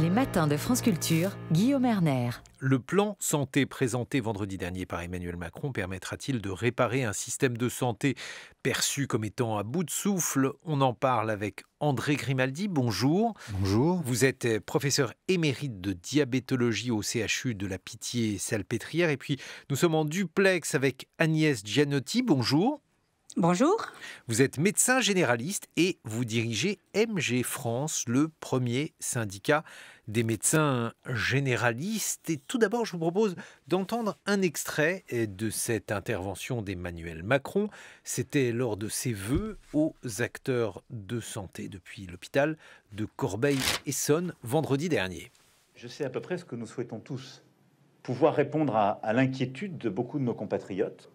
Les matins de France Culture, Guillaume Erner. Le plan santé présenté vendredi dernier par Emmanuel Macron permettra-t-il de réparer un système de santé perçu comme étant à bout de souffle On en parle avec André Grimaldi. Bonjour. Bonjour. Vous êtes euh, professeur émérite de diabétologie au CHU de la Pitié-Salpêtrière. Et puis, nous sommes en duplex avec Agnès Gianotti. Bonjour. Bonjour. Vous êtes médecin généraliste et vous dirigez MG France, le premier syndicat des médecins généralistes. Et tout d'abord, je vous propose d'entendre un extrait de cette intervention d'Emmanuel Macron. C'était lors de ses voeux aux acteurs de santé depuis l'hôpital de Corbeil-Essonne vendredi dernier. Je sais à peu près ce que nous souhaitons tous, pouvoir répondre à l'inquiétude de beaucoup de nos compatriotes,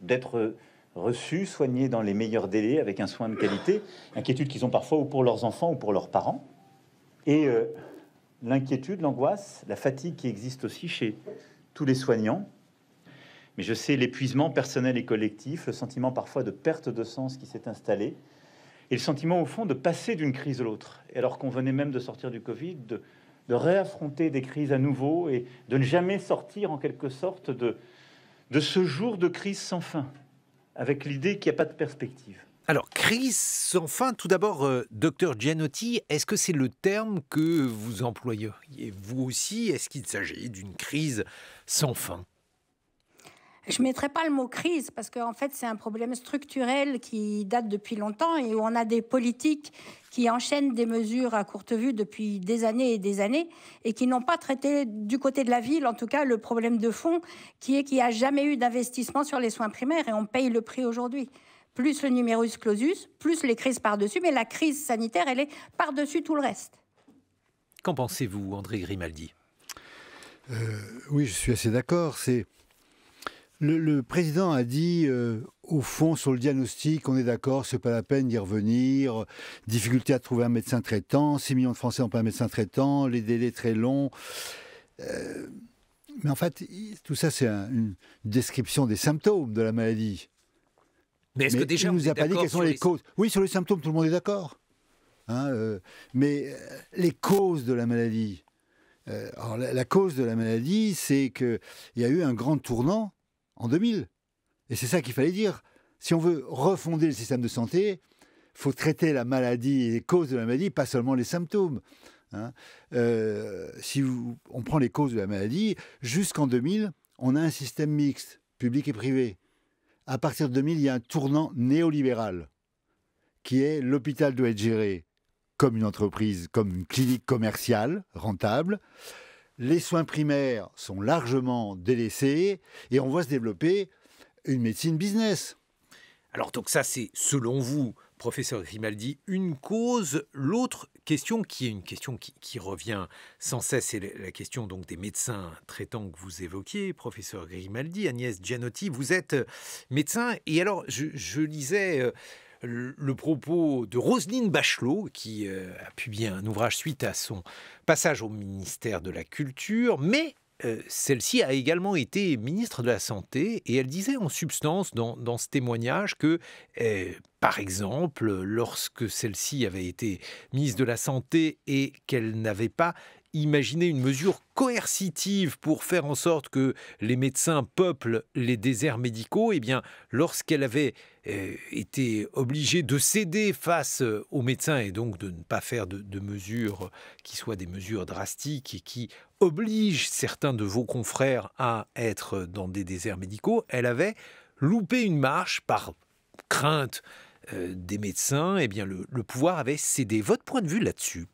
d'être reçus, soignés dans les meilleurs délais, avec un soin de qualité, inquiétude qu'ils ont parfois ou pour leurs enfants ou pour leurs parents. Et euh, l'inquiétude, l'angoisse, la fatigue qui existe aussi chez tous les soignants. Mais je sais l'épuisement personnel et collectif, le sentiment parfois de perte de sens qui s'est installé, et le sentiment au fond de passer d'une crise à l'autre, alors qu'on venait même de sortir du Covid, de, réaffronter des crises à nouveau et de ne jamais sortir en quelque sorte de ce jour de crise sans fin avec l'idée qu'il n'y a pas de perspective. Alors, crise sans fin, tout d'abord, euh, docteur Gianotti, est-ce que c'est le terme que vous employez vous aussi Est-ce qu'il s'agit d'une crise sans fin je ne mettrai pas le mot crise parce qu'en fait, c'est un problème structurel qui date depuis longtemps et où on a des politiques qui enchaînent des mesures à courte vue depuis des années et des années et qui n'ont pas traité du côté de la ville, en tout cas, le problème de fond qui est qu'il n'y a jamais eu d'investissement sur les soins primaires et on paye le prix aujourd'hui plus le numerus clausus, plus les crises par-dessus, mais la crise sanitaire, elle est par-dessus tout le reste. Qu'en pensez-vous, André Grimaldi euh, Oui, je suis assez d'accord. C'est le, président a dit, euh, au fond, sur le diagnostic, on est d'accord, c'est pas la peine d'y revenir. Difficulté à trouver un médecin traitant, 6 millions de Français n'ont pas un médecin traitant, les délais très longs. Euh, mais en fait, tout ça, c'est une description des symptômes de la maladie. Mais est-ce que déjà il nous a pas dit quelles sont les, causes Oui, sur les symptômes, tout le monde est d'accord. Hein, euh, mais les causes de la maladie. la, la, cause de la maladie, c'est qu'il y a eu un grand tournant en 2000. Et c'est ça qu'il fallait dire. Si on veut refonder le système de santé, faut traiter la maladie et les causes de la maladie, pas seulement les symptômes. Hein. Euh, si on prend les causes de la maladie, jusqu'en 2000, on a un système mixte, public et privé. À partir de 2000, il y a un tournant néolibéral, qui est l'hôpital doit être géré comme une entreprise, comme une clinique commerciale rentable les soins primaires sont largement délaissés et on voit se développer une médecine business. Alors donc ça c'est selon vous, professeur Grimaldi, une cause. L'autre question qui est une question qui, revient sans cesse, c'est la question donc des médecins traitants que vous évoquiez, professeur Grimaldi, Agnès Gianotti, vous êtes euh, médecin et alors je, je lisais euh, le propos de Roselyne Bachelot, qui euh, a publié un ouvrage suite à son passage au ministère de la Culture, mais euh, celle-ci a également été ministre de la Santé et elle disait en substance dans, ce témoignage que, euh, par exemple, lorsque celle-ci avait été ministre de la Santé et qu'elle n'avait pas imaginer une mesure coercitive pour faire en sorte que les médecins peuplent les déserts médicaux, eh bien, lorsqu'elle avait euh, été obligée de céder face euh, aux médecins et donc de ne pas faire de, mesures qui soient des mesures drastiques et qui obligent certains de vos confrères à être dans des déserts médicaux, elle avait loupé une marche par crainte euh, des médecins, eh bien le pouvoir avait cédé. Votre point de vue là-dessus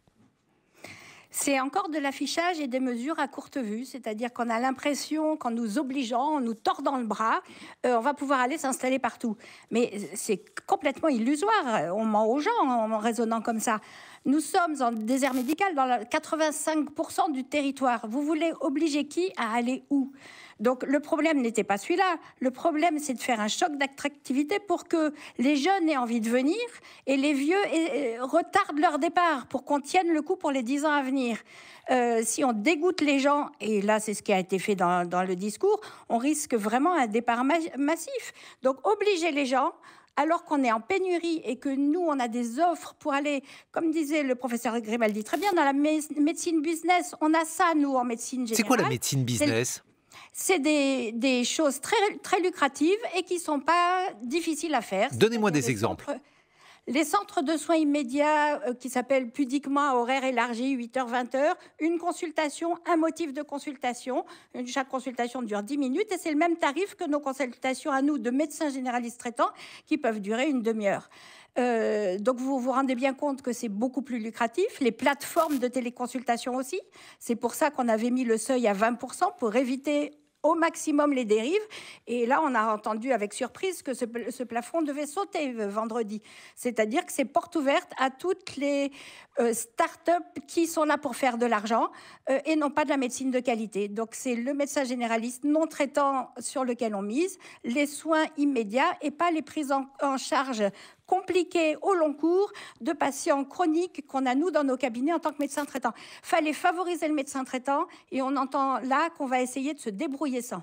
c'est encore de l'affichage et des mesures à courte vue, c'est-à-dire qu'on a l'impression qu'en nous obligeant, en nous tordant le bras, euh, on va pouvoir aller s'installer partout. Mais euh, c'est complètement illusoire, euh, on ment aux gens en raisonnant comme ça. Nous sommes en désert médical dans 85% du territoire. Vous voulez obliger qui à aller où donc le problème n'était pas celui-là. Le problème, c'est de faire un choc d'attractivité pour que les jeunes aient envie de venir et les vieux euh, retardent leur départ pour qu'on tienne le coup pour les 10 ans à venir. Euh, si on dégoûte les gens, et là c'est ce qui a été fait dans, le discours, on risque vraiment un départ massif. Donc obliger les gens, alors qu'on est en pénurie et que nous, on a des offres pour aller, comme disait le professeur Grimaldi très bien, dans la médecine business, on a ça, nous, en médecine générale. C'est quoi la médecine business c'est des, choses très, lucratives et qui ne sont pas difficiles à faire. Donnez-moi des exemples. les centres de soins immédiats euh, qui s'appellent pudiquement à horaire élargi, 8h-20h, une consultation, un motif de consultation. Chaque consultation dure 10 minutes et c'est le même tarif que nos consultations à nous de médecins généralistes traitants qui peuvent durer une demi-heure. Euh, donc vous vous rendez bien compte que c'est beaucoup plus lucratif. Les plateformes de téléconsultation aussi. C'est pour ça qu'on avait mis le seuil à 20% pour éviter au maximum les dérives. Et là, on a entendu avec surprise que ce, plafond devait sauter vendredi. C'est-à-dire que c'est porte ouverte à toutes les euh, start-up qui sont là pour faire de l'argent euh, et non pas de la médecine de qualité. Donc, c'est le médecin généraliste non traitant sur lequel on mise, les soins immédiats et pas les prises en charge compliqué au long cours de patients chroniques qu'on a, nous, dans nos cabinets en tant que médecins traitants. Fallait favoriser le médecin traitant et on entend là qu'on va essayer de se débrouiller sans.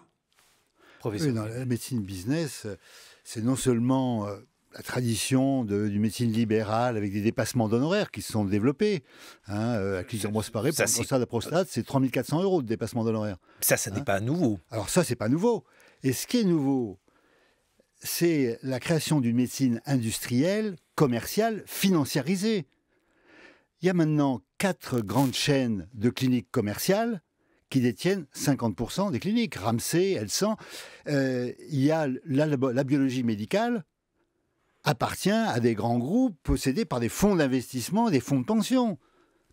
Oui, la médecine business, euh, c'est non seulement euh, la tradition du médecine libérale avec des dépassements d'honoraires qui se sont développés. Hein, euh, à plusieurs mois séparés, pour ça, prostate, c'est 3400 euros de dépassement d'honoraires. Ça, ça n'est hein pas nouveau. Alors ça, c'est pas nouveau. Et ce qui est nouveau, c'est la création d'une médecine industrielle, commerciale, financiarisée. Il y a maintenant quatre grandes chaînes de cliniques commerciales qui détiennent 50% des cliniques. Ramsey, Elsan. Euh, il y a la, biologie médicale appartient à des grands groupes possédés par des fonds d'investissement, des fonds de pension.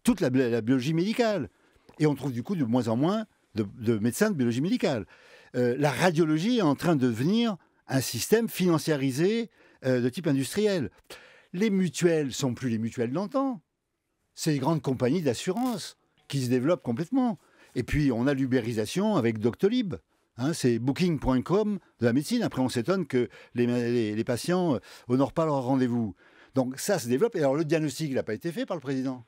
Toute la, biologie médicale. Et on trouve du coup de moins en moins de, médecins de biologie médicale. Euh, la radiologie est en train de devenir un système financiarisé euh, de type industriel. Les mutuelles sont plus les mutuelles d'antan. C'est les grandes compagnies d'assurance qui se développent complètement. Et puis on a l'ubérisation avec Doctolib. Hein, c'est booking.com de la médecine. Après, on s'étonne que les, patients euh, honorent pas leur rendez-vous. Donc ça se développe. Et alors le diagnostic, il n'a pas été fait par le président.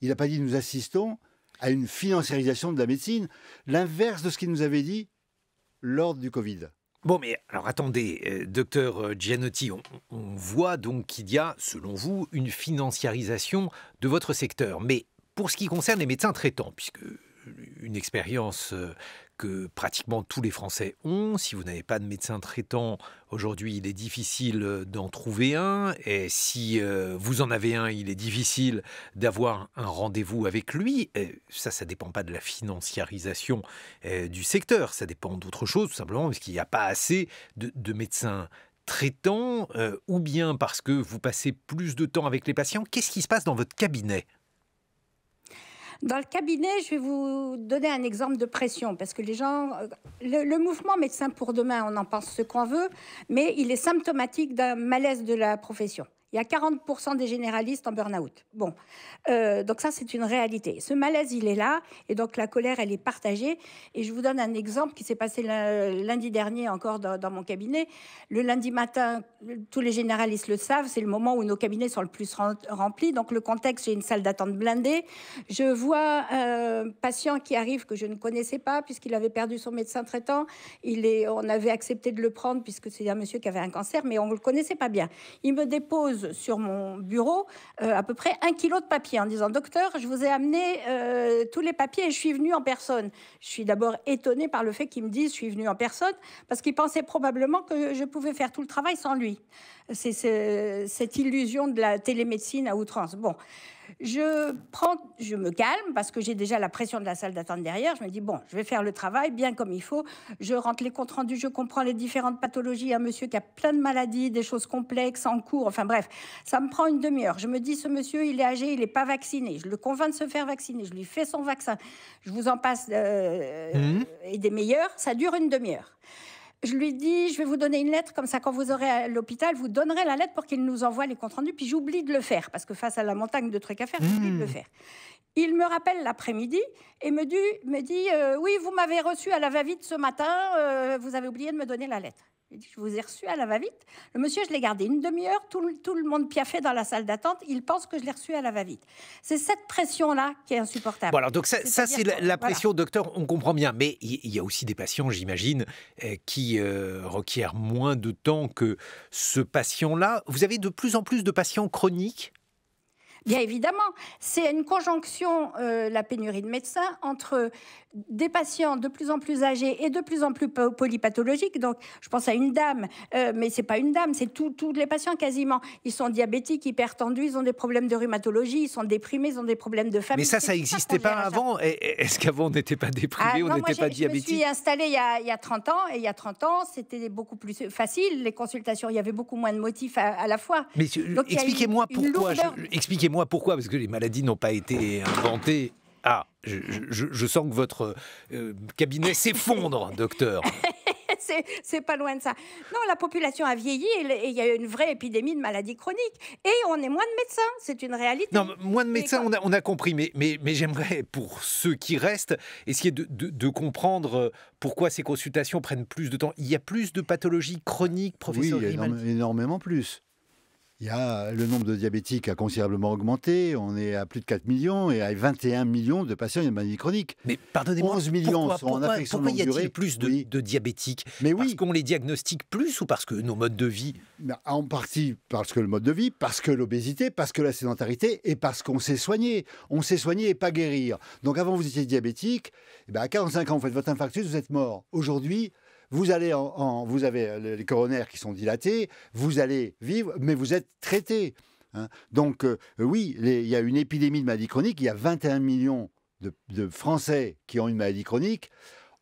Il n'a pas dit nous assistons à une financiarisation de la médecine, l'inverse de ce qu'il nous avait dit lors du Covid. Bon, mais alors attendez, euh, docteur euh, Gianotti, on, on voit donc qu'il y a, selon vous, une financiarisation de votre secteur. Mais pour ce qui concerne les médecins traitants, puisque une expérience euh, que pratiquement tous les Français ont. Si vous n'avez pas de médecin traitant, aujourd'hui il est difficile euh, d'en trouver un. Et si euh, vous en avez un, il est difficile d'avoir un rendez-vous avec lui. Et ça, ça ne dépend pas de la financiarisation euh, du secteur. Ça dépend d'autre chose, tout simplement, parce qu'il n'y a pas assez de, médecins traitants, ou bien parce que vous passez plus de temps avec les patients. Qu'est-ce qui se passe dans votre cabinet dans le cabinet, je vais vous donner un exemple de pression, parce que les gens, euh, le, mouvement médecin pour demain, on en pense ce qu'on veut, mais il est symptomatique d'un malaise de la profession. Il y a 40% des généralistes en burn-out. Bon, euh, donc ça, c'est une réalité. Ce malaise, il est là, et donc la colère, elle est partagée. Et je vous donne un exemple qui s'est passé lundi dernier encore dans, mon cabinet. Le lundi matin, tous les généralistes le savent, c'est le moment où nos cabinets sont le plus remplis. Donc le contexte, j'ai une salle d'attente blindée. Je vois un patient qui arrive que je ne connaissais pas, puisqu'il avait perdu son médecin traitant. Il est, on avait accepté de le prendre, puisque c'est un monsieur qui avait un cancer, mais on ne le connaissait pas bien. Il me dépose sur mon bureau euh, à peu près un kilo de papier en disant Docteur, je vous ai amené euh, tous les papiers et je suis venu en personne. Je suis d'abord étonnée par le fait qu'il me dise Je suis venu en personne parce qu'il pensait probablement que je pouvais faire tout le travail sans lui. C'est cette illusion de la télémédecine à outrance. Bon. Je, prends, je me calme parce que j'ai déjà la pression de la salle d'attente derrière. Je me dis, bon, je vais faire le travail bien comme il faut. Je rentre les comptes rendus, je comprends les différentes pathologies. Un monsieur qui a plein de maladies, des choses complexes en cours. Enfin bref, ça me prend une demi-heure. Je me dis, ce monsieur, il est âgé, il n'est pas vacciné. Je le convainc de se faire vacciner. Je lui fais son vaccin. Je vous en passe euh, mmh. et des meilleurs. Ça dure une demi-heure. Je lui dis, je vais vous donner une lettre, comme ça, quand vous aurez à l'hôpital, vous donnerez la lettre pour qu'il nous envoie les comptes rendus. Puis j'oublie de le faire, parce que face à la montagne de trucs à faire, j'oublie de le mmh. faire. Il me rappelle l'après-midi et me dit, me dit euh, Oui, vous m'avez reçu à la va-vite ce matin, euh, vous avez oublié de me donner la lettre je vous ai reçu à la va-vite. Le monsieur, je l'ai gardé une demi-heure, tout, le monde piaffait dans la salle d'attente. Il pense que je l'ai reçu à la va-vite. C'est cette pression-là qui est insupportable. Voilà, alors, donc ça, c'est la, pression, docteur, on comprend bien. Mais il y, a aussi des patients, j'imagine, euh, qui euh, requièrent moins de temps que ce patient-là. Vous avez de plus en plus de patients chroniques Bien évidemment, c'est une conjonction, euh, la pénurie de médecins, entre des patients de plus en plus âgés et de plus en plus polypathologiques. Donc, je pense à une dame, euh, mais c'est pas une dame, c'est tous les patients quasiment. Ils sont diabétiques, hypertendus, ils ont des problèmes de rhumatologie, ils sont déprimés, ils ont des problèmes de famille. Mais ça, ça n'existait pas, avant. Est-ce qu'avant on n'était pas déprimé, ah, on n'était pas diabétique Je me suis installée il y, a, 30 ans, et il y a 30 ans, c'était beaucoup plus facile. Les consultations, il y avait beaucoup moins de motifs à, la fois. Mais expliquez-moi pourquoi. Expliquez-moi pourquoi Parce que les maladies n'ont pas été inventées. Ah, je, sens que votre euh, cabinet s'effondre, docteur. c'est pas loin de ça. Non, la population a vieilli et il y a une vraie épidémie de maladies chroniques. Et on est moins de médecins, c'est une réalité. Non, moins de médecins, on a, compris. Mais, mais, j'aimerais, pour ceux qui restent, essayer de, comprendre euh, pourquoi ces consultations prennent plus de temps. Il y a plus de pathologies chroniques, professeur Oui, énormément plus. Il y a, le nombre de diabétiques a considérablement augmenté. On est à plus de 4 millions et à 21 millions de patients de maladie chronique. Mais pardonnez-moi, 11 millions pourquoi, en affection pourquoi y a-t-il plus de, diabétiques Mais oui. Parce qu'on les diagnostique plus ou parce que nos modes de vie bah, En partie parce que le mode de vie, parce que l'obésité, parce que la sédentarité et parce qu'on s'est soigné. On s'est soigné et pas guérir. Donc avant, vous étiez diabétique. Eh ben, à 45 ans, vous faites votre infarctus, vous êtes mort. Aujourd'hui, vous, allez en, vous avez euh, les coronaires qui sont dilatés, vous allez vivre, mais vous êtes traité. Hein. Donc euh, oui, il y a une épidémie de maladie chronique. il y a 21 millions de, Français qui ont une maladie chronique.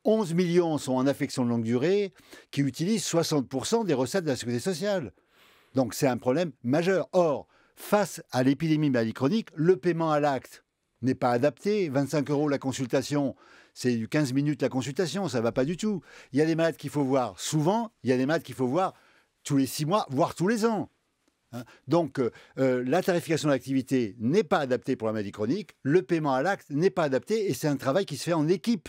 11 millions sont en affection de longue durée, qui utilisent 60% des recettes de la sécurité sociale. Donc c'est un problème majeur. Or, face à l'épidémie de maladie chronique, le paiement à l'acte n'est pas adapté. 25 euros la consultation, c'est 15 minutes la consultation, ça va pas du tout. Il y a des malades qu'il faut voir souvent, il y a des malades qu'il faut voir tous les six mois, voire tous les ans. Hein. Donc euh, euh, la tarification de l'activité n'est pas adaptée pour la maladie chronique, le paiement à l'acte n'est pas adapté et c'est un travail qui se fait en équipe.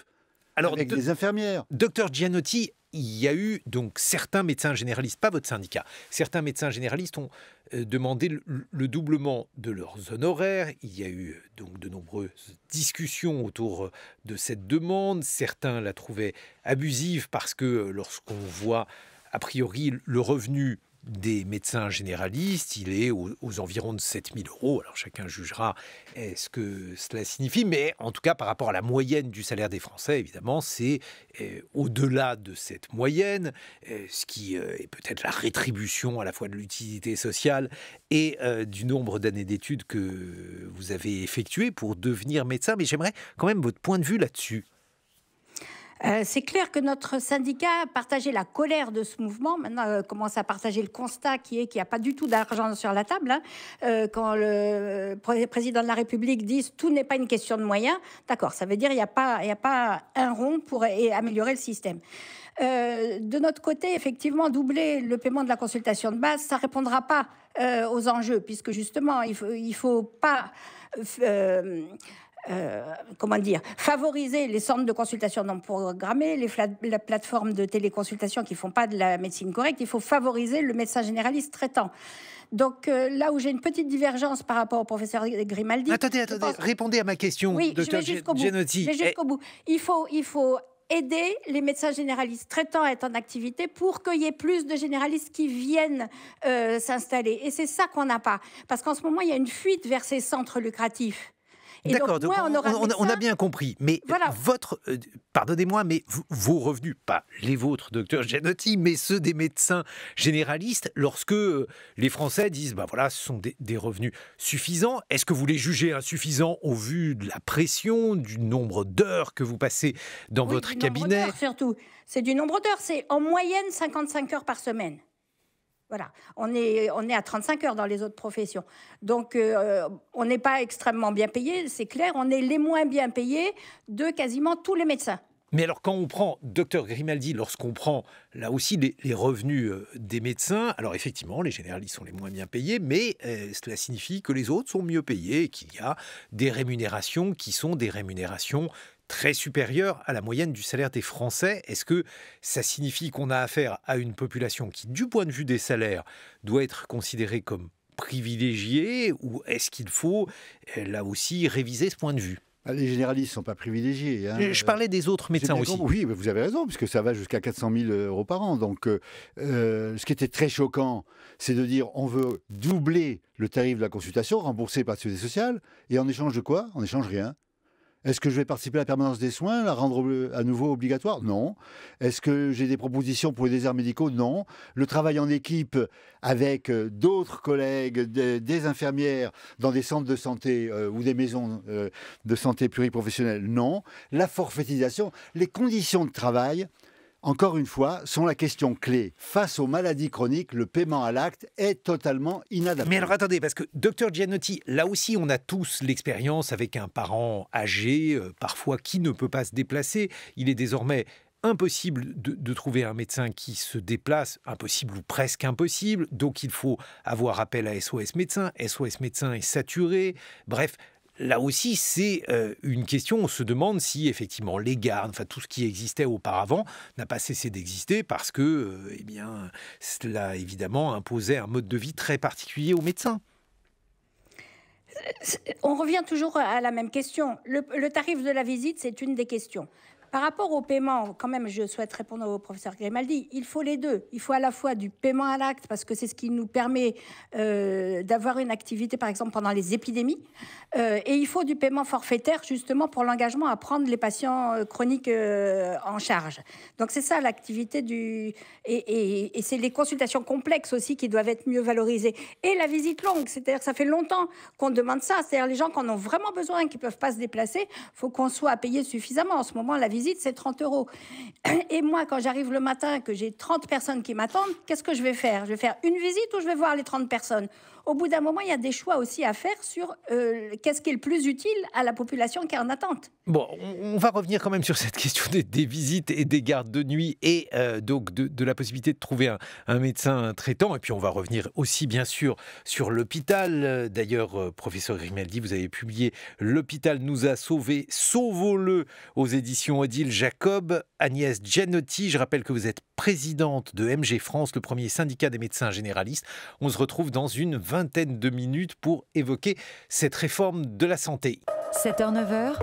Alors, avec les infirmières. Docteur Gianotti, il y a eu donc certains médecins généralistes, pas votre syndicat, certains médecins généralistes ont euh, demandé le, le doublement de leurs honoraires. Il y a eu euh, donc de nombreuses discussions autour euh, de cette demande. Certains la trouvaient abusive parce que lorsqu'on voit a priori le revenu des médecins généralistes, il est aux, environs de 7000 euros. Alors chacun jugera ce que cela signifie, mais en tout cas par rapport à la moyenne du salaire des Français, évidemment, c'est euh, au-delà de cette moyenne, euh, ce qui euh, est peut-être la rétribution à la fois de l'utilité sociale et du nombre d'années d'études que vous avez effectuées pour devenir médecin. Mais j'aimerais quand même votre point de vue là-dessus. Euh, c'est clair que notre syndicat a partagé la colère de ce mouvement. Maintenant, euh, commence à partager le constat qui est qu'il n'y a pas du tout d'argent sur la table. Hein. Euh, quand le président de la République dit tout n'est pas une question de moyens, d'accord, ça veut dire qu'il n'y a, pas, a pas un rond pour améliorer le système. de notre côté, effectivement, doubler le paiement de la consultation de base, ça ne répondra pas aux enjeux, puisque justement, il ne faut, faut pas euh, comment dire, favoriser les centres de consultation non programmés, les la plateforme de téléconsultation qui font pas de la médecine correcte, il faut favoriser le médecin généraliste traitant. Donc euh, là où j'ai une petite divergence par rapport au professeur Grimaldi. Attendez, attendez, répondez à ma question, oui, docteur jusqu'au bout. Eh. bout. Il faut, il faut aider les médecins généralistes traitants à être en activité pour qu'il y ait plus de généralistes qui viennent euh, s'installer. Et c'est ça qu'on n'a pas. Parce qu'en ce moment, il y a une fuite vers ces centres lucratifs. D'accord, donc, on, on, a bien compris. Mais voilà. votre, euh, pardonnez-moi, mais vos revenus, pas les vôtres, docteur Gianotti, mais ceux des médecins généralistes, lorsque euh, les Français disent, bah voilà, ce sont des, revenus suffisants, est-ce que vous les jugez insuffisants au vu de la pression, du nombre d'heures que vous passez dans votre cabinet Surtout, c'est du nombre d'heures, c'est en moyenne 55 heures par semaine. Voilà, on est, on est à 35 heures dans les autres professions. Donc, euh, on n'est pas extrêmement bien payé, c'est clair. On est les moins bien payés de quasiment tous les médecins. Mais alors, quand on prend, docteur Grimaldi, lorsqu'on prend là aussi les, revenus euh, des médecins, alors effectivement, les généralistes sont les moins bien payés, mais euh, cela signifie que les autres sont mieux payés qu'il y a des rémunérations qui sont des rémunérations très supérieure à la moyenne du salaire des Français. Est-ce que ça signifie qu'on a affaire à une population qui, du point de vue des salaires, doit être considérée comme privilégiée ou est-ce qu'il faut, euh, là aussi, réviser ce point de vue ah, les généralistes ne sont pas privilégiés. Hein. Je parlais des autres médecins aussi. Oui, vous avez raison, puisque ça va jusqu'à 400 000 euh, euros par an. Donc, euh, ce qui était très choquant, c'est de dire on veut doubler le tarif de la consultation remboursé par la Sécurité sociale, et en échange de quoi En échange rien. Est-ce que je vais participer à la permanence des soins, la rendre à nouveau obligatoire Non. Est-ce que j'ai des propositions pour les déserts médicaux Non. Le travail en équipe avec euh, d'autres collègues, des infirmières dans des centres de santé euh, ou des maisons euh, de santé pluriprofessionnelles Non. La forfaitisation, les conditions de travail, encore une fois, sont la question clé. Face aux maladies chroniques, le paiement à l'acte est totalement inadapté. Mais alors attendez, parce que docteur Giannotti, là aussi, on a tous l'expérience avec un parent âgé, euh, parfois qui ne peut pas se déplacer. Il est désormais impossible de, de, trouver un médecin qui se déplace, impossible ou presque impossible, donc il faut avoir appel à SOS médecin, SOS médecin est saturé, bref, Là aussi, c'est euh, une question. On se demande si effectivement les gardes, enfin tout ce qui existait auparavant, n'a pas cessé d'exister parce que, euh, eh bien, cela évidemment imposait un mode de vie très particulier aux médecins. Euh, on revient toujours à la même question. le tarif de la visite, c'est une des questions. Par rapport au paiement, quand même, je souhaite répondre au professeur Grimaldi. Il faut les deux. Il faut à la fois du paiement à l'acte, parce que c'est ce qui nous permet euh, d'avoir une activité, par exemple, pendant les épidémies. Euh, et il faut du paiement forfaitaire, justement, pour l'engagement à prendre les patients euh, chroniques en charge. Donc, c'est ça l'activité du. Et, et, c'est les consultations complexes aussi qui doivent être mieux valorisées. Et la visite longue, c'est-à-dire que ça fait longtemps qu'on demande ça. C'est-à-dire les gens qui en ont vraiment besoin, qui ne peuvent pas se déplacer, faut qu'on soit payé suffisamment. En ce moment, la visite c'est 30 euros. Et moi, quand j'arrive le matin, que j'ai 30 personnes qui m'attendent, qu'est-ce que je vais faire Je vais faire une visite ou je vais voir les 30 personnes Au bout d'un moment, il y a des choix aussi à faire sur euh, qu'est-ce qui est le plus utile à la population qui est en attente. Bon, on va revenir quand même sur cette question des, visites et des gardes de nuit et euh, donc de, la possibilité de trouver un, médecin traitant. Et puis on va revenir aussi bien sûr sur l'hôpital. Euh, d'ailleurs, euh, professeur Grimaldi, vous avez publié L'hôpital nous a sauvés, sauvons-le aux éditions Odile Jacob. Agnès Gianotti, je rappelle que vous êtes présidente de MG France, le premier syndicat des médecins généralistes. On se retrouve dans une vingtaine de minutes pour évoquer cette réforme de la santé. 7h-9h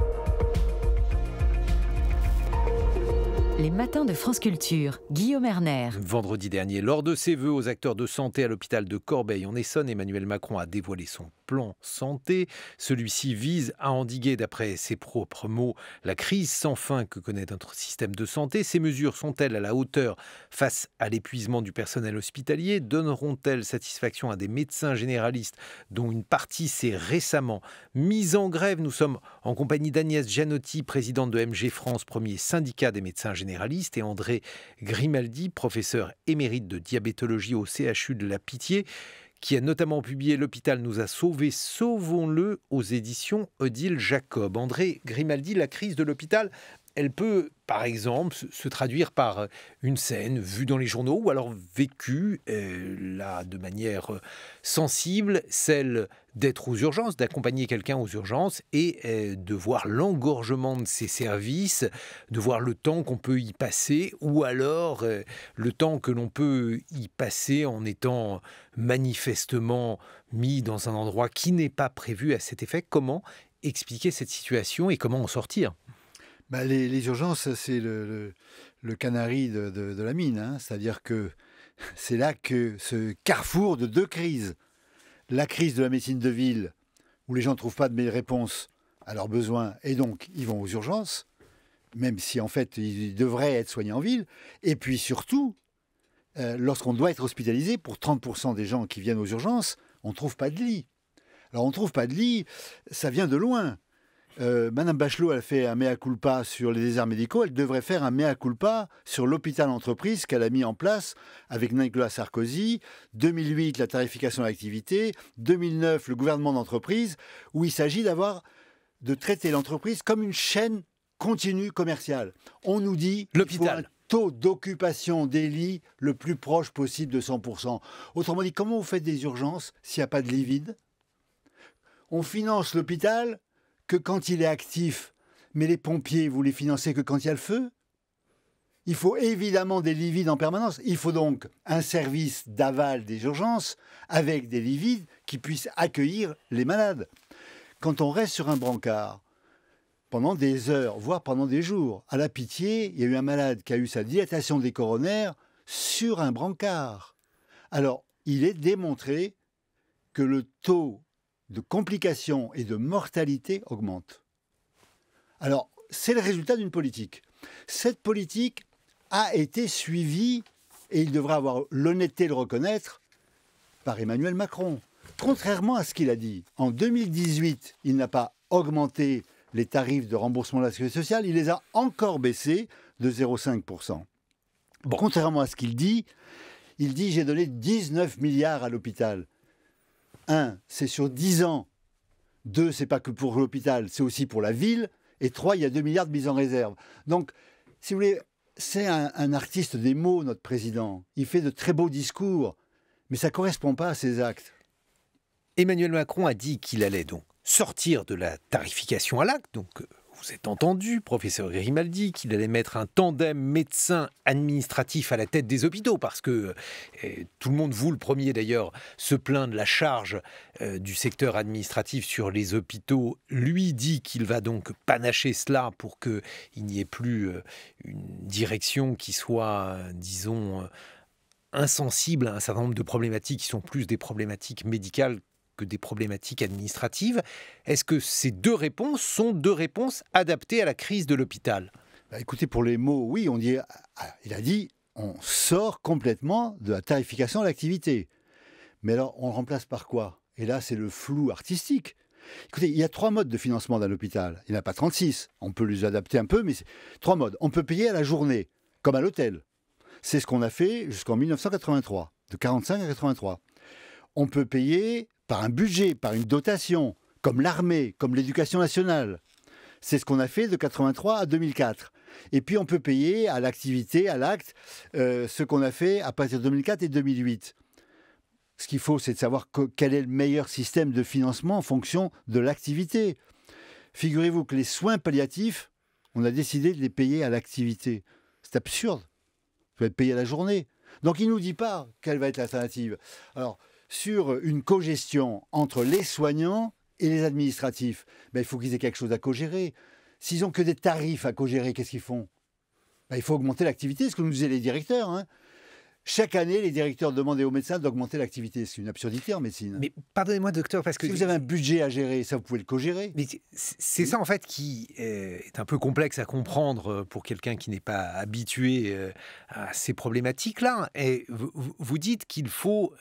Les matins de France Culture, Guillaume Erner. Vendredi dernier, lors de ses vœux aux acteurs de santé à l'hôpital de Corbeil en Essonne, Emmanuel Macron a dévoilé son plan santé. Celui-ci vise à endiguer, d'après ses propres mots, la crise sans fin que connaît notre système de santé. Ces mesures sont-elles à la hauteur face à l'épuisement du personnel hospitalier Donneront-elles satisfaction à des médecins généralistes dont une partie s'est récemment mise en grève Nous sommes en compagnie d'Agnès Gianotti, présidente de MG France, premier syndicat des médecins généralistes et André Grimaldi, professeur émérite de diabétologie au CHU de la Pitié, qui a notamment publié L'hôpital nous a sauvés, sauvons-le aux éditions Odile Jacob. André Grimaldi, la crise de l'hôpital elle peut, par exemple, se traduire par euh, une scène vue dans les journaux ou alors vécue, euh, de manière euh, sensible, celle d'être aux urgences, d'accompagner quelqu'un aux urgences et de voir l'engorgement de ses services, de voir le temps qu'on peut y passer ou alors le temps que l'on peut y passer en étant manifestement mis dans un endroit qui n'est pas prévu à cet effet. Comment expliquer cette situation et comment en sortir bah, les, urgences, c'est le, canari de, la mine. Hein. C'est-à-dire que c'est là que ce carrefour de deux crises, la crise de la médecine de ville, où les gens ne trouvent pas de réponses à leurs besoins, et donc ils vont aux urgences, même si en fait ils devraient être soignés en ville, et puis surtout, euh, lorsqu'on doit être hospitalisé, pour 30% des gens qui viennent aux urgences, on ne trouve pas de lit. Alors on ne trouve pas de lit, ça vient de loin. Euh, Madame Bachelot, elle fait un mea culpa sur les déserts médicaux. Elle devrait faire un mea culpa sur l'hôpital entreprise qu'elle a mis en place avec Nicolas Sarkozy. 2008, la tarification de l'activité. 2009, le gouvernement d'entreprise, où il s'agit d'avoir de traiter l'entreprise comme une chaîne continue commerciale. On nous dit l'hôpital taux d'occupation des lits le plus proche possible de 100%. Autrement dit, comment vous faites des urgences s'il n'y a pas de lit vide On finance l'hôpital quand il est actif, mais les pompiers, vous les financez que quand il y a le feu il faut évidemment des livides en permanence. Il faut donc un service d'aval des urgences avec des livides qui puissent accueillir les malades. Quand on reste sur un brancard pendant des heures, voire pendant des jours, à la pitié, il y a eu un malade qui a eu sa dilatation des coronaires sur un brancard. Alors, il est démontré que le taux de complications et de mortalité augmente. Alors, c'est le résultat d'une politique. Cette politique a été suivie, et il devra avoir l'honnêteté de le reconnaître, par Emmanuel Macron. Contrairement à ce qu'il a dit, en 2018, il n'a pas augmenté les tarifs de remboursement de la sécurité sociale, il les a encore baissés de 0,5%. Contrairement à ce qu'il dit, il dit j'ai donné 19 milliards à l'hôpital un, c'est sur 10 ans. Deux, c'est pas que pour l'hôpital, c'est aussi pour la ville. Et trois, il y a 2 milliards de mises en réserve. Donc, si vous voulez, c'est un, artiste des mots, notre président. Il fait de très beaux discours, mais ça ne correspond pas à ses actes. Emmanuel Macron a dit qu'il allait donc sortir de la tarification à l'acte, donc euh, vous êtes entendu, professeur Grimaldi, qu'il allait mettre un tandem médecin-administratif à la tête des hôpitaux, parce que euh, tout le monde, vous le premier d'ailleurs, se plaint de la charge euh, du secteur administratif sur les hôpitaux. Lui dit qu'il va donc panacher cela pour qu'il n'y ait plus euh, une direction qui soit, disons, insensible à un certain nombre de problématiques qui sont plus des problématiques médicales que des problématiques administratives. Est-ce que ces deux réponses sont deux réponses adaptées à la crise de l'hôpital bah, Écoutez, pour les mots, oui, on dit, ah, ah, il a dit, on sort complètement de la tarification de l'activité. Mais alors, on remplace par quoi Et là, c'est le flou artistique. Écoutez, il y a trois modes de financement d'un hôpital. Il n'y en a pas 36. On peut les adapter un peu, mais trois modes. On peut payer à la journée, comme à l'hôtel. C'est ce qu'on a fait jusqu'en 1983, de 45 à 83. On peut payer par un budget, par une dotation, comme l'armée, comme l'éducation nationale. C'est ce qu'on a fait de 83 à 2004. Et puis on peut payer à l'activité, à l'acte, euh, ce qu'on a fait à partir de 2004 et 2008. Ce qu'il faut, c'est de savoir quel est le meilleur système de financement en fonction de l'activité. Figurez-vous que les soins palliatifs, on a décidé de les payer à l'activité. C'est absurde. Vous être payé à la journée. Donc il ne nous dit pas quelle va être l'alternative. Alors, sur une co-gestion entre les soignants et les administratifs. Ben, il faut qu'ils aient quelque chose à co-gérer. S'ils n'ont que des tarifs à co-gérer, qu'est-ce qu'ils font ben, Il faut augmenter l'activité, ce que nous disaient les directeurs. Hein. Chaque année, les directeurs demandaient aux médecins d'augmenter l'activité. C'est une absurdité en médecine. Mais pardonnez-moi, docteur, parce que... Si vous avez un budget à gérer, ça, vous pouvez le co-gérer. Mais c'est ça, en fait, qui euh, est un peu complexe à comprendre euh, pour quelqu'un qui n'est pas habitué euh, à ces problématiques-là. Et vous dites qu'il faut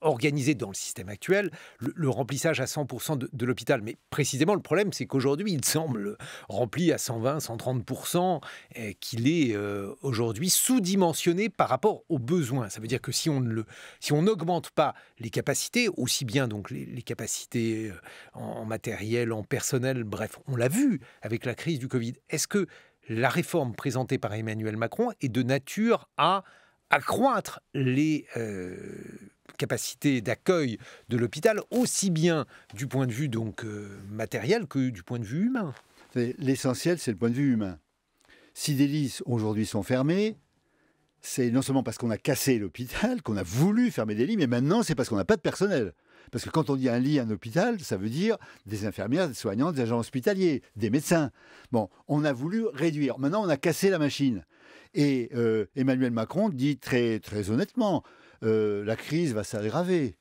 organisé dans le système actuel le, remplissage à 100% de, l'hôpital. Mais précisément, le problème, c'est qu'aujourd'hui, il semble rempli à 120-130%, qu'il est euh, aujourd'hui sous-dimensionné par rapport aux besoins. Ça veut dire que si on le, si on n'augmente pas les capacités, aussi bien donc les, capacités euh, en, matériel, en personnel, bref, on l'a vu avec la crise du Covid. Est-ce que la réforme présentée par Emmanuel Macron est de nature à accroître les euh, capacité d'accueil de l'hôpital, aussi bien du point de vue donc euh, matériel que du point de vue humain. L'essentiel, c'est le point de vue humain. Si des lits aujourd'hui sont fermés, c'est non seulement parce qu'on a cassé l'hôpital, qu'on a voulu fermer des lits, mais maintenant c'est parce qu'on n'a pas de personnel. Parce que quand on dit un lit, un hôpital, ça veut dire des infirmières, des soignantes, des agents hospitaliers, des médecins. Bon, on a voulu réduire. Maintenant, on a cassé la machine. Et euh, Emmanuel Macron dit très, très honnêtement, euh, la crise va s'aggraver.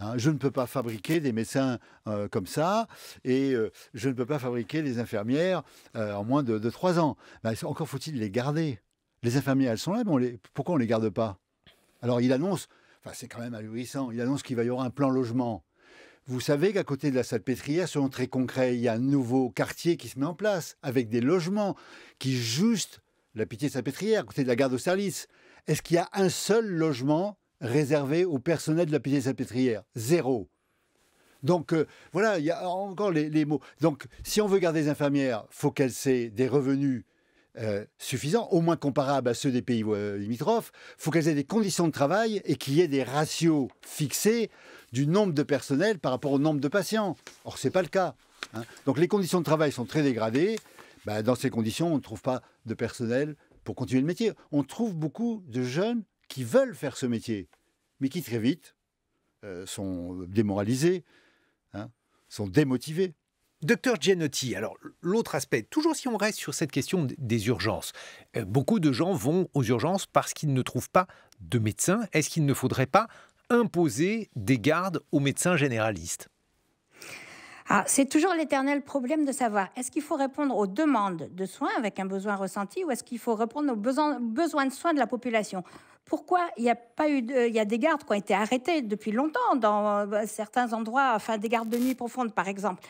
Hein, je ne peux pas fabriquer des médecins euh, comme ça et euh, je ne peux pas fabriquer des infirmières en moins de, trois ans. Ben, encore faut-il les garder. Les infirmières, elles sont là, mais pourquoi on ne les garde pas Alors il annonce, enfin, c'est quand même allurissant, il annonce qu'il va y avoir un plan logement. Vous savez qu'à côté de la Salpêtrière, selon très concret, il y a un nouveau quartier qui se met en place avec des logements qui juste la pitié de Salpêtrière, à côté de la gare d'Austerlitz. Est-ce qu'il y a un seul logement réservé au personnel de la pitié salpêtrière. Zéro. Donc euh, voilà, il y a encore les, mots. Donc si on veut garder les infirmières, faut qu'elles aient des revenus euh, suffisants, au moins comparables à ceux des pays limitrophes. Euh, limitrophes. faut qu'elles aient des conditions de travail et qu'il y ait des ratios fixés du nombre de personnel par rapport au nombre de patients. Or, ce n'est pas le cas. Hein. Donc les conditions de travail sont très dégradées. Bah, dans ces conditions, on ne trouve pas de personnel pour continuer le métier. On trouve beaucoup de jeunes qui veulent faire ce métier, mais qui très vite euh, sont démoralisés, hein, sont démotivés. Docteur Gianotti, alors l'autre aspect, toujours si on reste sur cette question des urgences, euh, beaucoup de gens vont aux urgences parce qu'ils ne trouvent pas de médecin. Est-ce qu'il ne faudrait pas imposer des gardes aux médecins généralistes ah, c'est toujours l'éternel problème de savoir est-ce qu'il faut répondre aux demandes de soins avec un besoin ressenti ou est-ce qu'il faut répondre aux besoins, besoins de soins de la population pourquoi il n'y a pas eu il y a des gardes qui ont été arrêtés depuis longtemps dans euh, certains endroits, enfin des gardes de nuit profonde par exemple,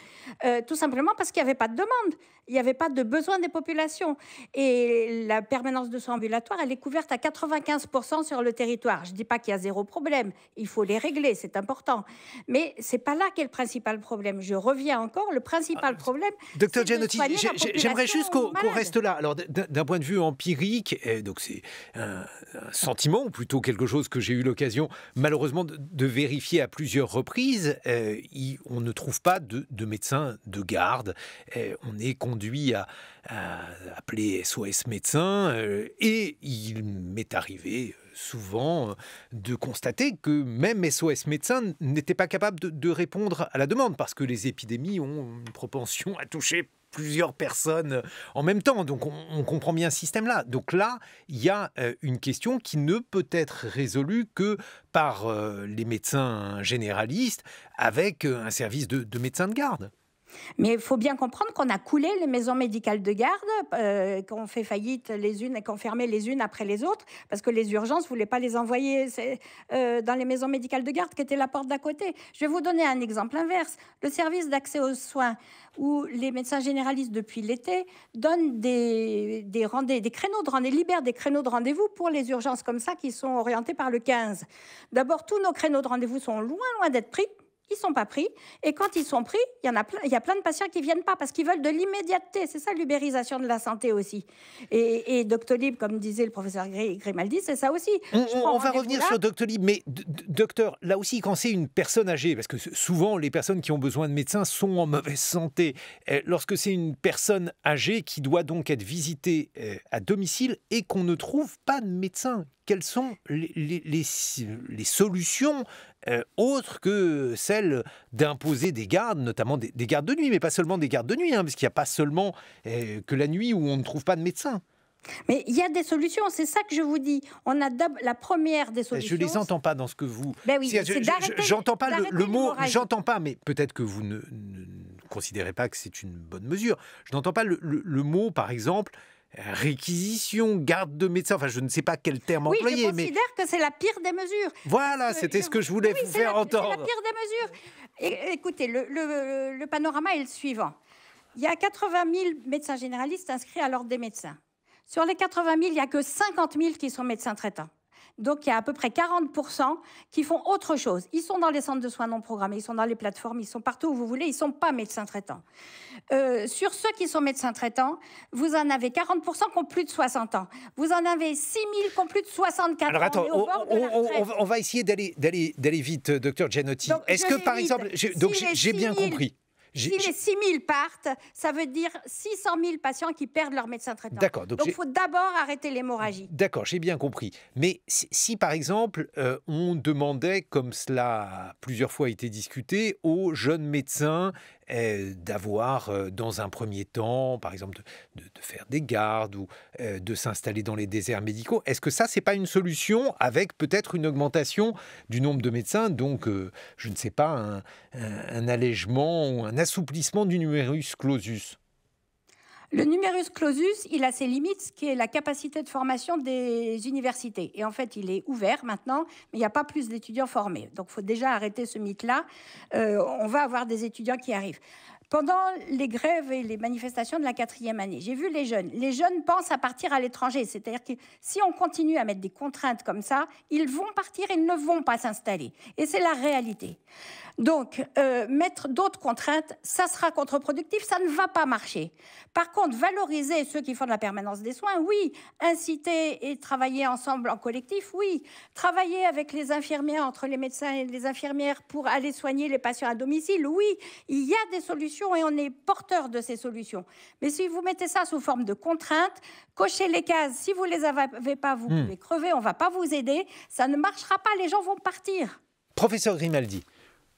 euh, tout simplement parce qu'il n'y avait pas de demande, il n'y avait pas de besoin des populations et la permanence de soins ambulatoires elle est couverte à 95% sur le territoire. Je ne dis pas qu'il y a zéro problème, il faut les régler, c'est important, mais ce n'est pas là qu'est le principal problème. Je reviens encore, le principal ah, problème. Docteur j'aimerais juste qu'on reste là. Alors d'un point de vue empirique, donc c'est un, un ou plutôt quelque chose que j'ai eu l'occasion malheureusement de, vérifier à plusieurs reprises, euh, on ne trouve pas de, médecin de garde. Euh, on est conduit à, appeler SOS médecin euh, et il m'est arrivé souvent de constater que même SOS médecin n'était pas capable de, répondre à la demande parce que les épidémies ont une propension à toucher plusieurs personnes euh, en même temps. Donc on, comprend bien ce système-là. Donc là, il y a euh, une question qui ne peut être résolue que par euh, les médecins généralistes avec un service de, de médecin de garde. Mais il faut bien comprendre qu'on a coulé les maisons médicales de garde, euh, qu'on fait faillite les unes et qu'on fermait les unes après les autres, parce que les urgences ne voulaient pas les envoyer euh, dans les maisons médicales de garde qui étaient la porte d'à côté. Je vais vous donner un exemple inverse. Le service d'accès aux soins, où les médecins généralistes, depuis l'été, donnent des, des, créneaux de rendez-vous, libèrent des créneaux de rendez-vous pour les urgences comme ça qui sont orientées par le 15. D'abord, tous nos créneaux de rendez-vous sont loin, loin d'être pris ils sont pas pris. Et quand ils sont pris, il y en a plein, il y a plein de patients qui viennent pas parce qu'ils veulent de l'immédiateté. C'est ça l'ubérisation de la santé aussi. Et, et, Doctolib, comme disait le professeur Grimaldi, c'est ça aussi. On, va revenir sur Doctolib, mais docteur, là aussi, quand c'est une personne âgée, parce que souvent les personnes qui ont besoin de médecins sont en mauvaise santé. Eh, lorsque c'est une personne âgée qui doit donc être visitée eh, à domicile et qu'on ne trouve pas de médecin, quelles sont les, les solutions euh, autre que celle d'imposer des gardes, notamment des, gardes de nuit, mais pas seulement des gardes de nuit, hein, parce qu'il n'y a pas seulement euh, que la nuit où on ne trouve pas de médecin. Mais il y a des solutions, c'est ça que je vous dis. On a la première des euh, solutions. Je les entends pas dans ce que vous. Ben oui, j'entends pas le, mot, j'entends pas, mais peut-être que vous ne, considérez pas que c'est une bonne mesure. Je n'entends pas le, mot, par exemple, réquisition, garde de médecin, enfin je ne sais pas quel terme oui, employer. Je considère que c'est la pire des mesures. Voilà, euh, c'était ce que je voulais vous faire entendre. C'est la pire des mesures. écoutez, le, le panorama est le suivant. Il y a 80 000 médecins généralistes inscrits à l'ordre des médecins. Sur les 80 000, il n'y a que 50 000 qui sont médecins traitants. Donc il y a à peu près 40% qui font autre chose. Ils sont dans les centres de soins non programmés, ils sont dans les plateformes, ils sont partout où vous voulez, ils ne sont pas médecins traitants. Euh, sur ceux qui sont médecins traitants, vous en avez 40% qui ont plus de 60 ans. Vous en avez 6 000 qui ont plus de 64 Alors, attends, ans. On, va essayer d'aller vite, euh, docteur Gianotti. Est-ce que par exemple... Donc, j'ai bien compris si les 6 000 partent, ça veut dire 600 000 patients qui perdent leur médecin traitant. D'accord. Donc il faut d'abord arrêter l'hémorragie. D'accord, j'ai bien compris. Mais si, par exemple, euh, on demandait, comme cela a plusieurs fois été discuté, aux jeunes médecins d'avoir euh, dans un premier temps, par exemple, de, faire des gardes ou euh, de s'installer dans les déserts médicaux. Est-ce que ça, c'est pas une solution avec peut-être une augmentation du nombre de médecins, donc euh, je ne sais pas, un, un allègement ou un assouplissement du numerus clausus le numerus clausus, il a ses limites, ce qui est la capacité de formation des universités. Et en fait, il est ouvert maintenant, mais il n'y a pas plus d'étudiants formés. Donc, il faut déjà arrêter ce mythe-là. Euh, on va avoir des étudiants qui arrivent. Pendant les grèves et les manifestations de la quatrième année, j'ai vu les jeunes. Les jeunes pensent à partir à l'étranger. C'est-à-dire que si on continue à mettre des contraintes comme ça, ils vont partir, ils ne vont pas s'installer. Et c'est la réalité. Donc, euh, mettre d'autres contraintes, ça sera contre-productif, ça ne va pas marcher. Par contre, valoriser ceux qui font de la permanence des soins, oui. Inciter et travailler ensemble en collectif, oui. Travailler avec les infirmières, entre les médecins et les infirmières, pour aller soigner les patients à domicile, oui. Il y a des solutions et on est porteur de ces solutions. Mais si vous mettez ça sous forme de contraintes, cochez les cases. Si vous ne les avez pas, vous hmm. pouvez crever, on ne va pas vous aider. Ça ne marchera pas, les gens vont partir. Professeur Grimaldi,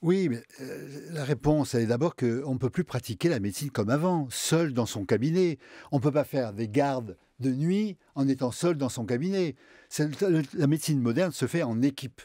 oui, mais euh, la réponse, elle est d'abord qu'on ne peut plus pratiquer la médecine comme avant, seul dans son cabinet. On ne peut pas faire des gardes de nuit en étant seul dans son cabinet. la médecine moderne se fait en équipe.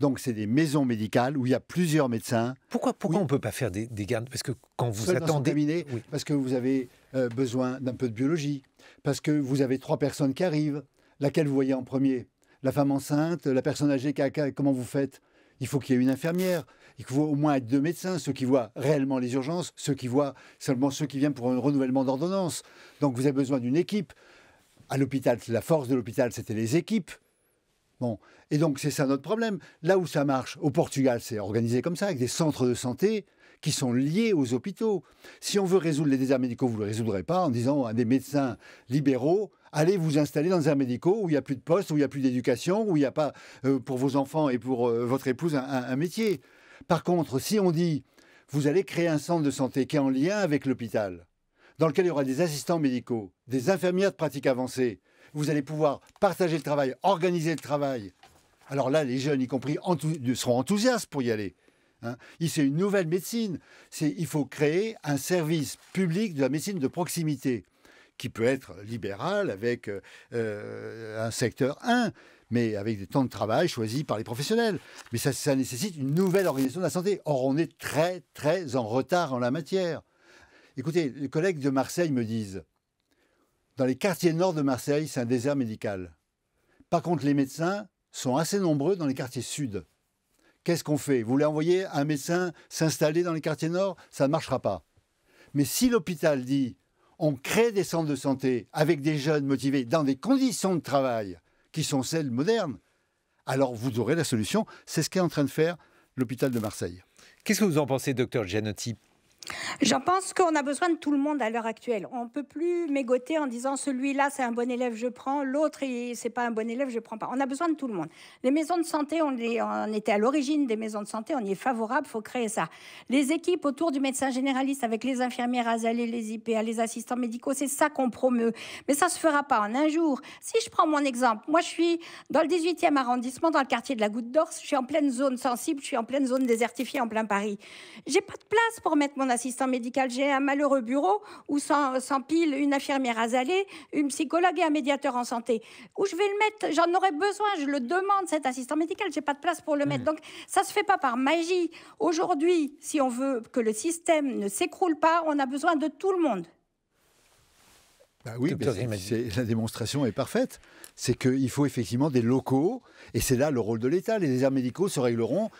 Donc, c'est des maisons médicales où il y a plusieurs médecins. Pourquoi, on ne peut pas faire des, gardes Parce que quand vous attendez. Parce que vous avez euh, besoin d'un peu de biologie. Parce que vous avez trois personnes qui arrivent. Laquelle vous voyez en premier La femme enceinte, la personne âgée, comment vous faites Il faut qu'il y ait une infirmière il faut au moins être deux médecins, ceux qui voient réellement les urgences, ceux qui voient seulement ceux qui viennent pour un renouvellement d'ordonnance. Donc vous avez besoin d'une équipe. À l'hôpital, la force de l'hôpital, c'était les équipes. Bon. Et donc c'est ça notre problème. Là où ça marche, au Portugal, c'est organisé comme ça, avec des centres de santé qui sont liés aux hôpitaux. Si on veut résoudre les déserts médicaux, vous ne le résoudrez pas en disant à des médecins libéraux, allez vous installer dans un médicaux où il n'y a plus de poste, où il n'y a plus d'éducation, où il n'y a pas euh, pour vos enfants et pour euh, votre épouse un métier. Par contre, si on dit, vous allez créer un centre de santé qui est en lien avec l'hôpital, dans lequel il y aura des assistants médicaux, des infirmières de pratique avancée, vous allez pouvoir partager le travail, organiser le travail. Alors là, les jeunes, y compris, seront enthousiastes pour y aller. Hein c'est une nouvelle médecine. Il faut créer un service public de la médecine de proximité qui peut être libéral avec euh, euh, un secteur 1, mais avec des temps de travail choisis par les professionnels. Mais ça, nécessite une nouvelle organisation de la santé. Or, on est très, très en retard en la matière. Écoutez, les collègues de Marseille me disent, dans les quartiers nord de Marseille, c'est un désert médical. Par contre, les médecins sont assez nombreux dans les quartiers sud. Qu'est-ce qu'on fait Vous voulez envoyer un médecin s'installer dans les quartiers nord Ça ne marchera pas. Mais si l'hôpital dit on crée des centres de santé avec des jeunes motivés dans des conditions de travail qui sont celles modernes, alors vous aurez la solution. C'est ce qu'est en train de faire l'hôpital de Marseille. Qu'est-ce que vous en pensez, docteur Gianotti J'en pense qu'on a besoin de tout le monde à l'heure actuelle. On ne peut plus mégoter en disant celui-là c'est un bon élève, je prends, l'autre c'est pas un bon élève, je prends pas. On a besoin de tout le monde. Les maisons de santé, on, était à l'origine des maisons de santé, on y est favorable, faut créer ça. Les équipes autour du médecin généraliste avec les infirmières azalées, les IPA, les assistants médicaux, c'est ça qu'on promeut. Mais ça se fera pas en un jour. Si je prends mon exemple, moi je suis dans le 18e arrondissement, dans le quartier de la Goutte d'Or, je suis en pleine zone sensible, je suis en pleine zone désertifiée en plein Paris. J'ai pas de place pour mettre mon assistant médical, j'ai un malheureux bureau où s'empile une infirmière azalée une psychologue et un médiateur en santé. Où je vais le mettre J'en aurais besoin, je le demande, cet assistant médical, j'ai pas de place pour le mettre. Donc ça se fait pas par magie. Aujourd'hui, si on veut que le système ne s'écroule pas, on a besoin de tout le monde. Bah oui, la démonstration est parfaite. C'est qu'il faut effectivement des locaux, et c'est là le rôle de l'État. Les déserts médicaux se régleront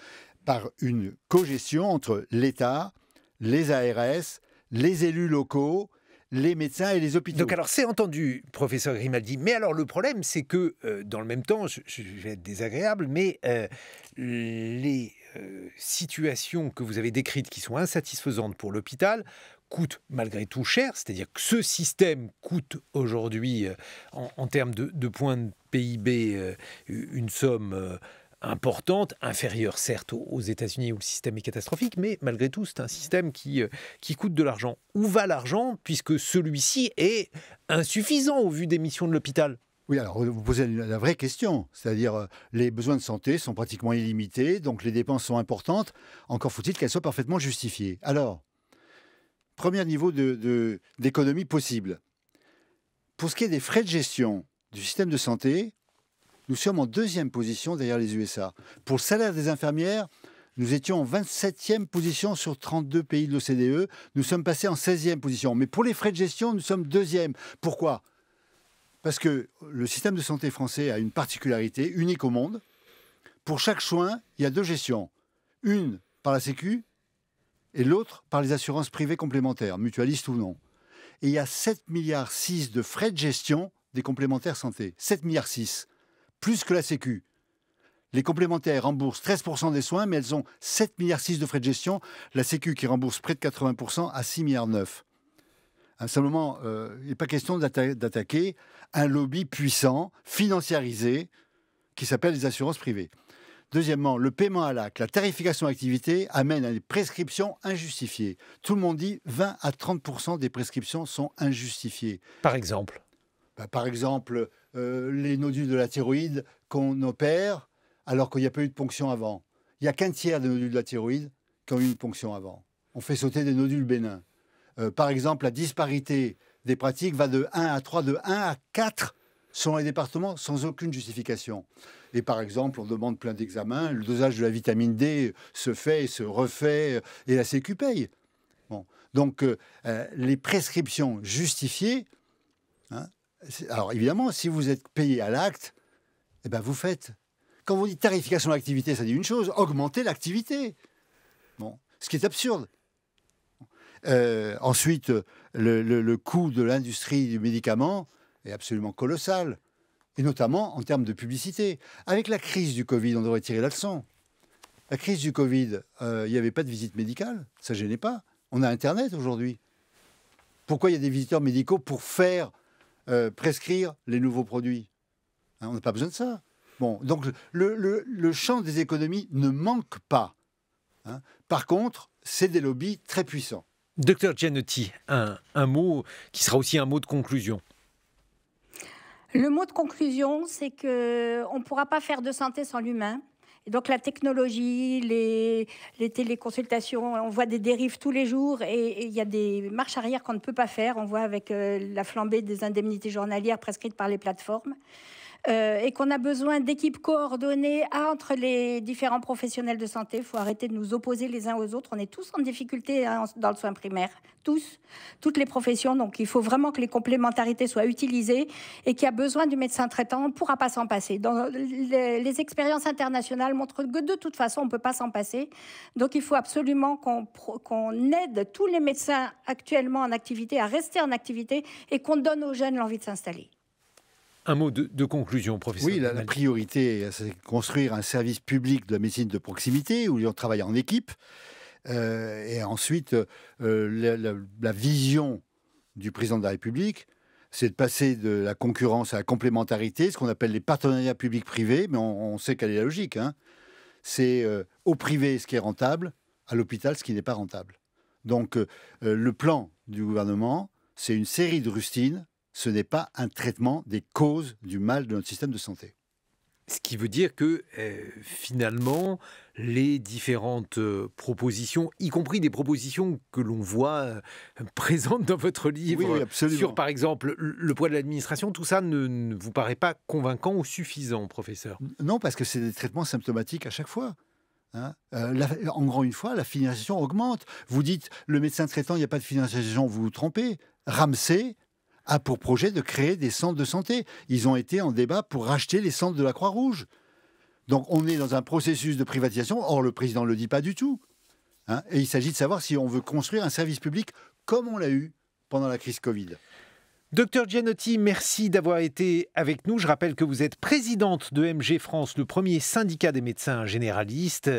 par une cogestion entre l'État, les ARS, les élus locaux, les médecins et les hôpitaux. Donc alors c'est entendu, professeur Grimaldi, mais alors le problème c'est que euh, dans le même temps, je, vais être désagréable, mais euh, les euh, situations que vous avez décrites qui sont insatisfaisantes pour l'hôpital coûtent malgré tout cher, c'est-à-dire que ce système coûte aujourd'hui en, termes de, de points de PIB une somme importante, inférieure certes aux États-Unis où le système est catastrophique, mais malgré tout, c'est un système euh, qui, coûte de l'argent. Où va l'argent puisque celui-ci est insuffisant au vu des missions de l'hôpital oui, alors vous posez la vraie question, c'est-à-dire euh, les besoins de santé sont pratiquement illimités, donc les dépenses sont importantes, encore faut-il qu'elles soient parfaitement justifiées. Alors, premier niveau d'économie de, possible. Pour ce qui est des frais de gestion du système de santé, nous sommes en deuxième position derrière les USA. Pour le salaire des infirmières, nous étions en 27e position sur 32 pays de l'OCDE. Nous sommes passés en 16e position. Mais pour les frais de gestion, nous sommes deuxième. Pourquoi Parce que le système de santé français a une particularité unique au monde. Pour chaque soin, il y a deux gestions. Une par la Sécu et l'autre par les assurances privées complémentaires, mutualistes ou non. Et il y a 7,6 milliards de frais de gestion des complémentaires santé. 7,6 milliards plus que la Sécu. Les complémentaires remboursent 13% des soins, mais elles ont 7,6 milliards de frais de gestion. La Sécu qui rembourse près de 80% à 6,9 milliards. Hein, simplement, euh, il n'est pas question d'attaquer un lobby puissant, financiarisé, qui s'appelle les assurances privées. Deuxièmement, le paiement à l'acte, la tarification activité amène à des prescriptions injustifiées. Tout le monde dit 20 à 30 des prescriptions sont injustifiées. Par exemple bah, par exemple, euh, les nodules de la thyroïde qu'on opère alors qu'il n'y a pas eu de ponction avant. Il n'y a qu'un tiers des nodules de la thyroïde qui ont eu une ponction avant. On fait sauter des nodules bénins. Euh, par exemple, la disparité des pratiques va de 1 à 3, de 1 à 4 selon les départements, sans aucune justification. Et par exemple, on demande plein d'examens, le dosage de la vitamine D se fait, se refait, euh, et la Sécu paye. Bon. Donc, les prescriptions justifiées, hein, alors évidemment, si vous êtes payé à l'acte, eh ben vous faites. Quand vous dit tarification de l'activité, ça dit une chose, augmenter l'activité. Bon, ce qui est absurde. Euh, ensuite, le, coût de l'industrie du médicament est absolument colossal, et notamment en termes de publicité. Avec la crise du Covid, on devrait tirer la leçon. La crise du Covid, euh, il n'y avait pas de visite médicale, ça ne gênait pas. On a Internet aujourd'hui. Pourquoi il y a des visiteurs médicaux pour faire euh, prescrire les nouveaux produits. Hein, on n'a pas besoin de ça. Bon, donc le, champ des économies ne manque pas. Hein. Par contre, c'est des lobbies très puissants. Docteur Gianotti, un, un mot qui sera aussi un mot de conclusion. Le mot de conclusion, c'est que on ne pourra pas faire de santé sans l'humain donc la technologie, les, téléconsultations, on voit des dérives tous les jours et il y a des marches arrière qu'on ne peut pas faire. On voit avec euh, la flambée des indemnités journalières prescrites par les plateformes. Euh, et qu'on a besoin d'équipes coordonnées entre les différents professionnels de santé. Il faut arrêter de nous opposer les uns aux autres. On est tous en difficulté hein, dans le soin primaire, tous, toutes les professions. Donc il faut vraiment que les complémentarités soient utilisées et qu'il y a besoin du médecin traitant, on ne pourra pas s'en passer. les, expériences internationales montrent que de toute façon, on ne peut pas s'en passer. Donc il faut absolument qu'on aide tous les médecins actuellement en activité à rester en activité et qu'on donne aux jeunes l'envie de s'installer. Un mot de, conclusion, professeur. Oui, la, priorité, c'est construire un service public de la médecine de proximité où on travaille en équipe. Euh, et ensuite, euh, la, vision du président de la République, c'est de passer de la concurrence à la complémentarité, ce qu'on appelle les partenariats publics-privés, mais on, sait quelle est la logique. Hein. C'est euh, au privé ce qui est rentable, à l'hôpital ce qui n'est pas rentable. Donc le plan du gouvernement, c'est une série de rustines ce n'est pas un traitement des causes du mal de notre système de santé. Ce qui veut dire que euh, finalement, les différentes euh, propositions, y compris des propositions que l'on voit euh, présentes dans votre livre, sur par exemple le poids de l'administration, tout ça ne, vous paraît pas convaincant ou suffisant, professeur Non, parce que c'est des traitements symptomatiques à chaque fois. Hein. en grand une fois, la financiation augmente. Vous dites, le médecin traitant, il n'y a pas de financement. vous vous trompez. Ramsey, a pour projet de créer des centres de santé. Ils ont été en débat pour racheter les centres de la Croix-Rouge. Donc on est dans un processus de privatisation. Or, le président ne le dit pas du tout. Hein. Et il s'agit de savoir si on veut construire un service public comme on l'a eu pendant la crise Covid. Docteur Gianotti, merci d'avoir été avec nous. Je rappelle que vous êtes présidente de MG France, le premier syndicat des médecins généralistes.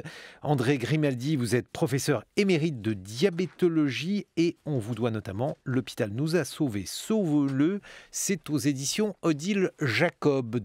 André Grimaldi, vous êtes professeur émérite de diabétologie et on vous doit notamment L'hôpital nous a sauvés, sauve-le. C'est aux éditions Odile Jacob.